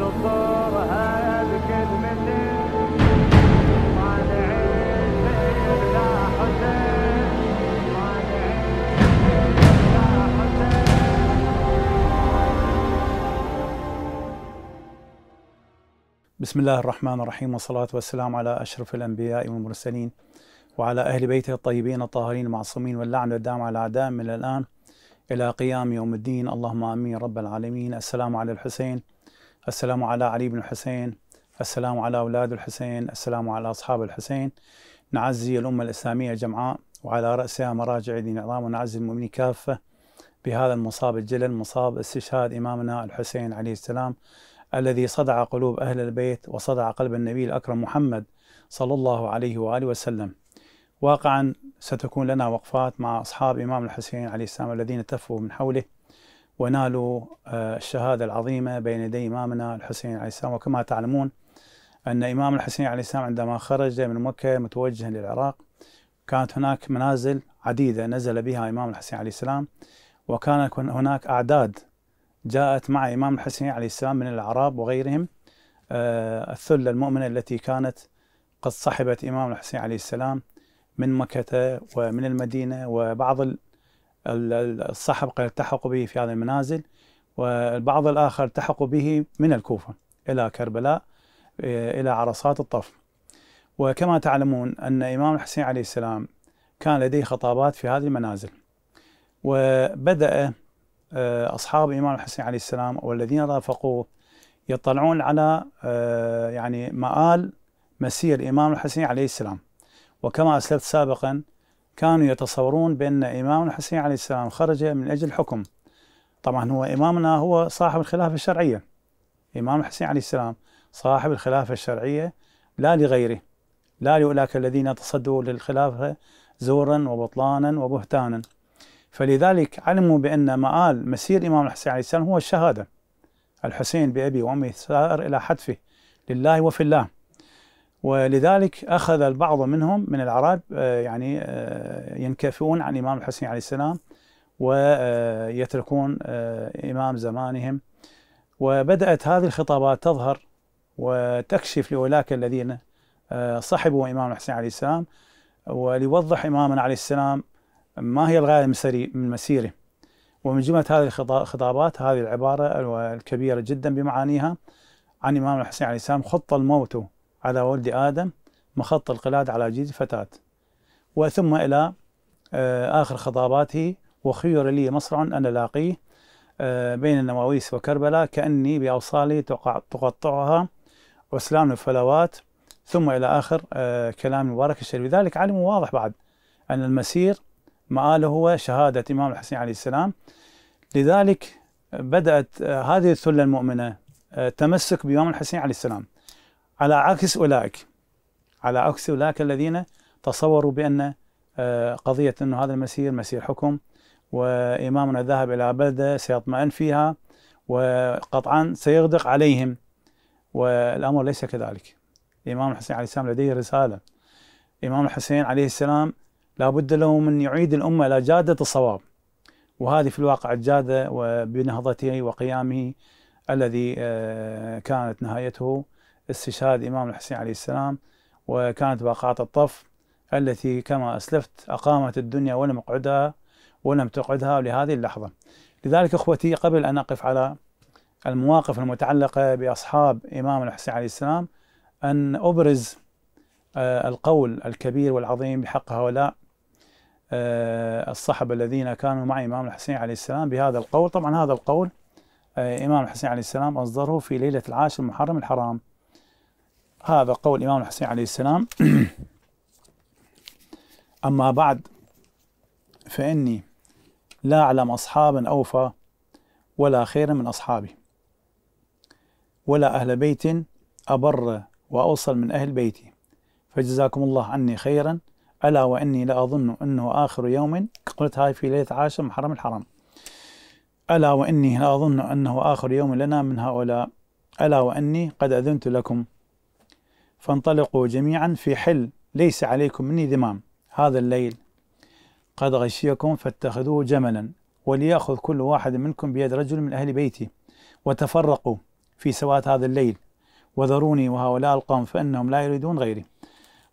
بكلمتين بسم الله الرحمن الرحيم والصلاة والسلام على أشرف الأنبياء والمرسلين وعلى أهل بيته الطيبين الطاهرين المعصومين واللعن الدام على الأعداء من الآن إلى قيام يوم الدين اللهم آمين رب العالمين السلام على الحسين السلام على علي بن الحسين السلام على أولاد الحسين السلام على أصحاب الحسين نعزي الأمة الإسلامية جمعاء وعلى رأسها مراجع دين العظام ونعزي المؤمنين كافة بهذا المصاب الجلل مصاب استشهاد إمامنا الحسين عليه السلام الذي صدع قلوب أهل البيت وصدع قلب النبي الأكرم محمد صلى الله عليه وآله وسلم واقعا ستكون لنا وقفات مع أصحاب إمام الحسين عليه السلام الذين تفوا من حوله ونالوا آه، الشهادة العظيمة بين يدي إمامنا الحسين عليه السلام وكما تعلمون أن إمام الحسين عليه السلام عندما خرج من مكة متوجها للعراق كانت هناك منازل عديدة نزل بها إمام الحسين عليه السلام وكان هناك أعداد جاءت مع إمام الحسين عليه السلام من الأعراب وغيرهم آه، الثلة المؤمنة التي كانت قد صحبت إمام الحسين عليه السلام من مكة ومن المدينة وبعض الصحب قد التحقوا به في هذه المنازل والبعض الآخر التحقوا به من الكوفة إلى كربلاء إلى عرصات الطف وكما تعلمون أن إمام الحسين عليه السلام كان لديه خطابات في هذه المنازل وبدأ أصحاب إمام الحسين عليه السلام والذين رافقوه يطلعون على يعني مآل مسير الإمام الحسين عليه السلام وكما أسلفت سابقا كانوا يتصورون بأن إمام الحسين عليه السلام خرج من أجل الحكم طبعا هو إمامنا هو صاحب الخلافة الشرعية إمام الحسين عليه السلام صاحب الخلافة الشرعية لا لغيره لا لأولئك الذين تصدوا للخلافة زورا وبطلانا وبهتانا فلذلك علموا بأن مآل مسير إمام الحسين عليه السلام هو الشهادة الحسين بأبي وأمي سائر إلى حتفه لله وفي الله ولذلك أخذ البعض منهم من العرب آه، يعني آه، ينكفون عن الإمام الحسين عليه السلام ويتركون آه، إمام زمانهم وبدأت هذه الخطابات تظهر وتكشف لأولئك الذين صحبوا إمام الحسين عليه السلام وليوضح إمامنا عليه السلام ما هي الغاية من مسيره ومن جملة هذه الخطابات هذه العبارة الكبيرة جدا بمعانيها عن إمام الحسين عليه السلام خط الموت على ولد آدم مخط القلادة على جيد فتاة وثم إلى آه، آخر خطاباته وخير لي مصرع أن ألاقيه آه، بين النواويس وكربلاء كأني بأوصالي تقطعها عسلان الفلوات ثم إلى آخر آه، كلام مبارك الشريف لذلك علم واضح بعد أن المسير مآله هو شهادة إمام الحسين عليه السلام لذلك بدأت هذه الثلة المؤمنة تمسك بإمام الحسين عليه السلام على عكس أولئك على عكس أولئك الذين تصوروا بأن آه، قضية أنه هذا المسير مسير حكم وإمامنا ذهب إلى بلدة سيطمئن فيها وقطعا سيغدق عليهم والأمر ليس كذلك الإمام الحسين عليه السلام لديه رسالة الإمام الحسين عليه السلام لابد له من يعيد الأمة إلى جادة الصواب وهذه في الواقع الجادة وبنهضته وقيامه الذي آه، كانت نهايته استشهاد إمام الحسين عليه السلام وكانت باقات الطف التي كما أسلفت أقامت الدنيا ولم أقعدها ولم تقعدها لهذه اللحظة لذلك أخوتي قبل أن أقف على المواقف المتعلقة بأصحاب إمام الحسين عليه السلام أن أبرز آه، القول الكبير والعظيم بحق هؤلاء آه، الصحبة الذين كانوا مع إمام الحسين عليه السلام بهذا القول طبعا هذا القول آه، إمام الحسين عليه السلام أصدره في ليلة العاشر المحرم الحرام هذا قول الإمام الحسين عليه السلام أما بعد فإني لا أعلم أصحابا أوفى ولا خيرا من أصحابي ولا أهل بيت أبر وأوصل من أهل بيتي فجزاكم الله عني خيرا ألا وإني لا أظن أنه آخر يوم قلت هاي في ليلة عاشر محرم الحرام ألا وإني لا أظن أنه آخر يوم لنا من هؤلاء ألا وإني قد أذنت لكم فانطلقوا جميعا في حل ليس عليكم مني ذمام هذا الليل قد غشيكم فاتخذوه جملا وليأخذ كل واحد منكم بيد رجل من أهل بيته وتفرقوا في سوات هذا الليل وذروني وهؤلاء القوم فإنهم لا يريدون غيري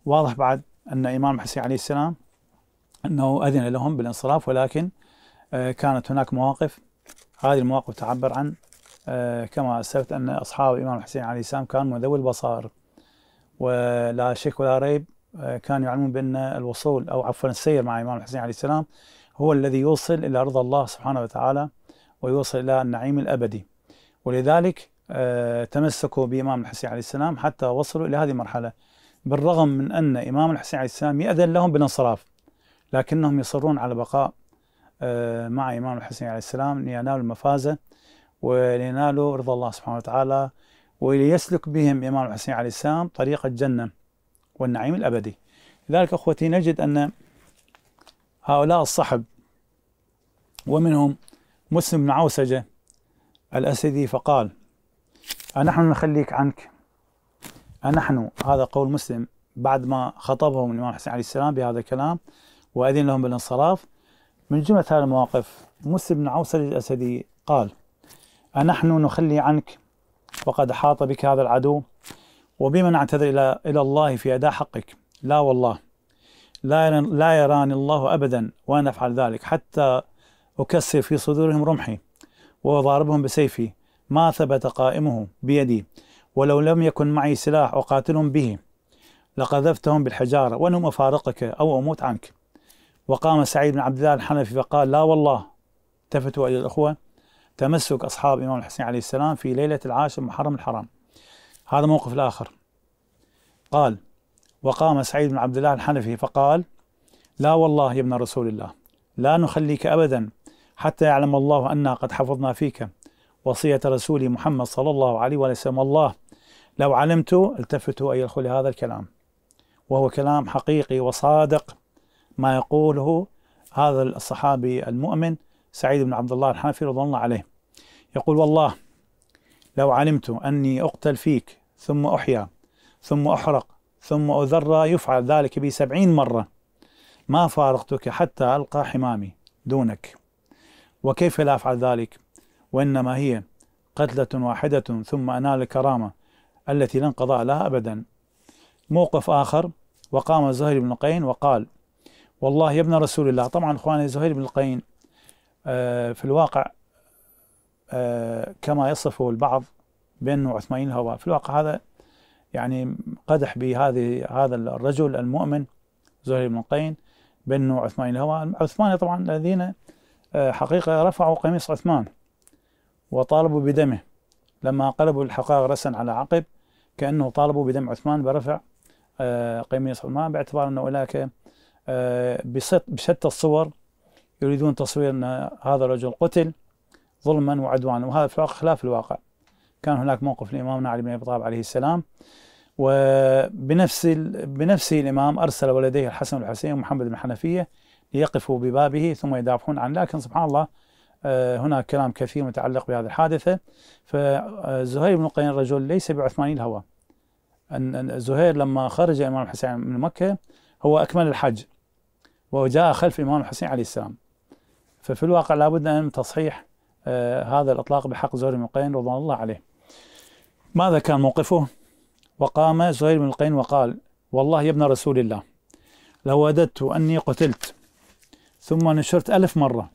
واضح بعد أن إمام حسين عليه السلام أنه أذن لهم بالانصراف ولكن آه، كانت هناك مواقف هذه المواقف تعبر عن آه، كما أسلفت أن أصحاب الإمام حسين عليه السلام كانوا من ذوي البصائر ولا شك ولا ريب آه، كانوا يعلمون بأن الوصول أو عفوا السير مع الإمام الحسين عليه السلام هو الذي يوصل إلى رضا الله سبحانه وتعالى ويوصل إلى النعيم الأبدي ولذلك آه، تمسكوا بإمام الحسين عليه السلام حتى وصلوا إلى هذه المرحلة بالرغم من أن إمام الحسين عليه السلام يأذن لهم بالانصراف لكنهم يصرون على بقاء آه، مع إمام الحسين عليه السلام لينالوا المفازة ولينالوا رضا الله سبحانه وتعالى وليسلك بهم الإمام الحسين عليه السلام طريق الجنة والنعيم الأبدي لذلك أخوتي نجد أن هؤلاء الصحب ومنهم مسلم بن عوسجة الأسدي فقال أنحن نخليك عنك أنحن هذا قول مسلم بعد ما خطبهم الإمام الحسين عليه السلام بهذا الكلام وأذن لهم بالانصراف من جملة هذه المواقف مسلم بن عوسجة الأسدي قال أنحن نخلي عنك وقد حاط بك هذا العدو وبما نعتذر إلى إلى الله في أداء حقك لا والله لا لا يراني الله أبدا وأنا أفعل ذلك حتى أكسر في صدورهم رمحي وأضاربهم بسيفي ما ثبت قائمه بيدي ولو لم يكن معي سلاح أقاتلهم به لقذفتهم بالحجارة وأنهم أفارقك أو أموت عنك وقام سعيد بن عبد الله الحنفي فقال لا والله التفتوا إلى الأخوة تمسك أصحاب الإمام الحسين عليه السلام في ليلة العاشر محرم الحرام هذا موقف الآخر قال وقام سعيد بن عبد الله الحنفي فقال لا والله يا ابن رسول الله لا نخليك أبدا حتى يعلم الله أنا قد حفظنا فيك وصية رسول محمد صلى الله عليه وسلم الله لو علمت التفت أيلخ لهذا الكلام وهو كلام حقيقي وصادق ما يقوله هذا الصحابي المؤمن سعيد بن عبد الله الحنفي رضي الله عليه يقول والله لو علمت أني أقتل فيك ثم أحيا ثم أحرق ثم أذر يفعل ذلك بي سبعين مرة ما فارقتك حتى ألقى حمامي دونك وكيف لا أفعل ذلك وإنما هي قتلة واحدة ثم أنال الكرامة التي لا انقضاء لها أبدا موقف آخر وقام زهير بن قين وقال والله يا ابن رسول الله طبعا اخواني زهير بن القين آه، في الواقع آه، كما يصفه البعض بأنه عثمانيين الهوى في الواقع هذا يعني قدح بهذه هذا الرجل المؤمن زهير بن قين بأنه عثمان الهوى عثمان طبعا الذين آه، حقيقة رفعوا قميص عثمان وطالبوا بدمه لما قلبوا الحقائق رأسا على عقب كأنه طالبوا بدم عثمان برفع قميص عثمان باعتبار أن أولئك بشتى الصور يريدون تصوير أن هذا الرجل قتل ظلما وعدوانا وهذا في الواقع خلاف الواقع كان هناك موقف لإمامنا علي بن أبي طالب عليه السلام وبنفس بنفسه الإمام أرسل ولديه الحسن والحسين ومحمد بن حنفية ليقفوا ببابه ثم يدافعون عنه لكن سبحان الله آه، هناك كلام كثير متعلق بهذه الحادثة فزهير بن القين الرجل ليس بعثماني الهوى أن زهير لما خرج الإمام الحسين من مكة هو أكمل الحج وجاء خلف الإمام الحسين عليه السلام ففي الواقع لابد أن تصحيح آه، هذا الإطلاق بحق زهير بن القين رضوان الله عليه ماذا كان موقفه؟ وقام زهير بن القين وقال والله يا ابن رسول الله لو وددت أني قتلت ثم نشرت ألف مرة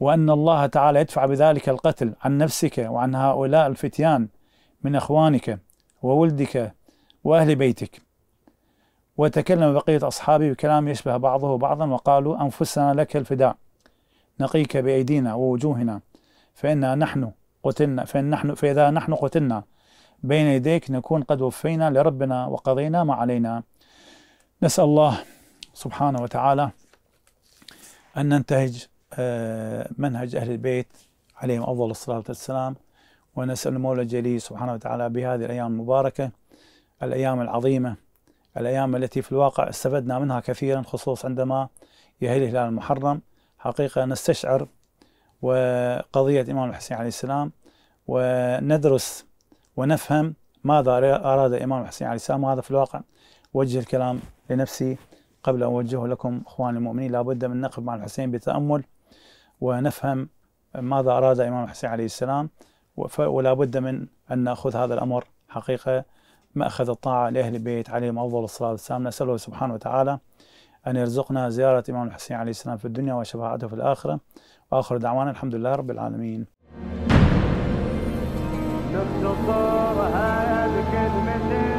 وأن الله تعالى يدفع بذلك القتل عن نفسك وعن هؤلاء الفتيان من إخوانك وولدك وأهل بيتك وتكلم بقية أصحابه بكلام يشبه بعضه بعضا وقالوا أنفسنا لك الفداء نقيك بأيدينا ووجوهنا فإن نحن قتلنا فإن نحن فإذا نحن قتلنا بين يديك نكون قد وفينا لربنا وقضينا ما علينا نسأل الله سبحانه وتعالى أن ننتهج آه، منهج أهل البيت عليهم أفضل الصلاة والسلام ونسأل المولى الجليل سبحانه وتعالى بهذه الأيام المباركة الأيام العظيمة الأيام التي في الواقع استفدنا منها كثيرا خصوصا عندما يهل الهلال المحرم حقيقة نستشعر وقضية الإمام الحسين عليه السلام وندرس ونفهم ماذا أراد الإمام الحسين عليه السلام وهذا في الواقع وجه الكلام لنفسي قبل أن أوجهه لكم إخواني المؤمنين لابد من نقف مع الحسين بتأمل ونفهم ماذا أراد الإمام الحسين عليه السلام ولا بد من أن نأخذ هذا الأمر حقيقة مأخذ الطاعة لأهل البيت عليهم أفضل الصلاة والسلام نسأله سبحانه وتعالى أن يرزقنا زيارة إمام الحسين عليه السلام في الدنيا وشفاعته في الآخرة وآخر دعوانا الحمد لله رب العالمين هذه